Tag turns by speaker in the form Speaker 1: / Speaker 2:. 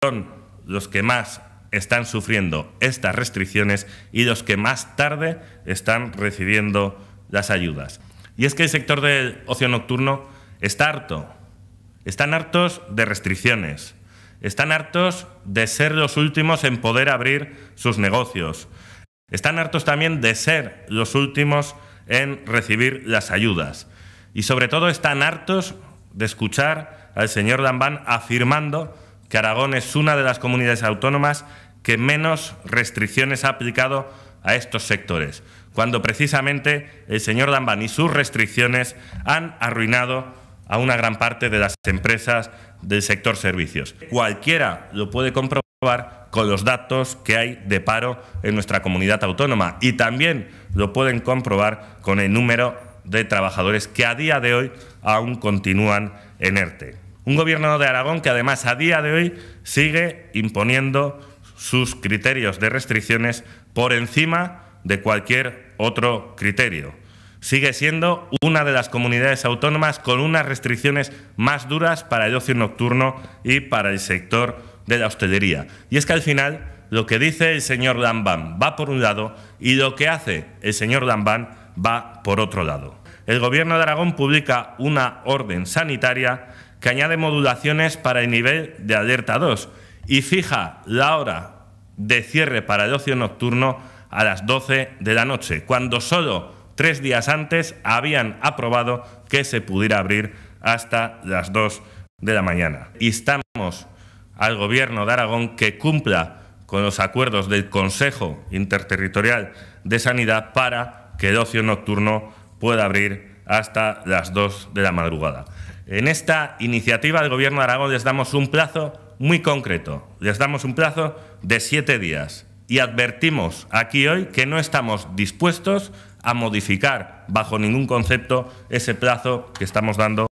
Speaker 1: son los que más están sufriendo estas restricciones y los que más tarde están recibiendo las ayudas. Y es que el sector del ocio nocturno está harto. Están hartos de restricciones. Están hartos de ser los últimos en poder abrir sus negocios. Están hartos también de ser los últimos en recibir las ayudas. Y sobre todo están hartos de escuchar al señor Dambán afirmando que Aragón es una de las comunidades autónomas que menos restricciones ha aplicado a estos sectores, cuando precisamente el señor Damban y sus restricciones han arruinado a una gran parte de las empresas del sector servicios. Cualquiera lo puede comprobar con los datos que hay de paro en nuestra comunidad autónoma y también lo pueden comprobar con el número de trabajadores que a día de hoy aún continúan en ERTE. Un gobierno de Aragón que además a día de hoy sigue imponiendo sus criterios de restricciones por encima de cualquier otro criterio. Sigue siendo una de las comunidades autónomas con unas restricciones más duras para el ocio nocturno y para el sector de la hostelería. Y es que al final lo que dice el señor Lambán va por un lado y lo que hace el señor Lambán va por otro lado. El Gobierno de Aragón publica una orden sanitaria que añade modulaciones para el nivel de alerta 2 y fija la hora de cierre para el ocio nocturno a las 12 de la noche, cuando solo tres días antes habían aprobado que se pudiera abrir hasta las 2 de la mañana. Instamos al Gobierno de Aragón que cumpla con los acuerdos del Consejo Interterritorial de Sanidad para que el ocio nocturno pueda abrir hasta las 2 de la madrugada. En esta iniciativa del Gobierno de Aragón les damos un plazo muy concreto, les damos un plazo de siete días y advertimos aquí hoy que no estamos dispuestos a modificar bajo ningún concepto ese plazo que estamos dando.